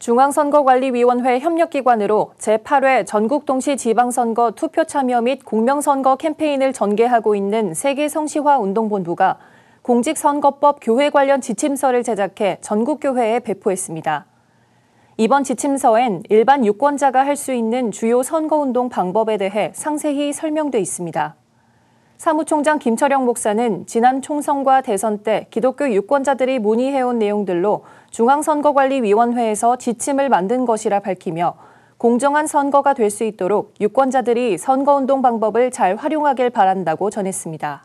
중앙선거관리위원회 협력기관으로 제8회 전국동시 지방선거 투표 참여 및 공명선거 캠페인을 전개하고 있는 세계성시화운동본부가 공직선거법 교회 관련 지침서를 제작해 전국교회에 배포했습니다. 이번 지침서엔 일반 유권자가 할 수 있는 주요 선거운동 방법에 대해 상세히 설명돼 있습니다. 사무총장 김철영 목사는 지난 총선과 대선 때 기독교 유권자들이 문의해온 내용들로 중앙선거관리위원회에서 지침을 만든 것이라 밝히며 공정한 선거가 될 수 있도록 유권자들이 선거운동 방법을 잘 활용하길 바란다고 전했습니다.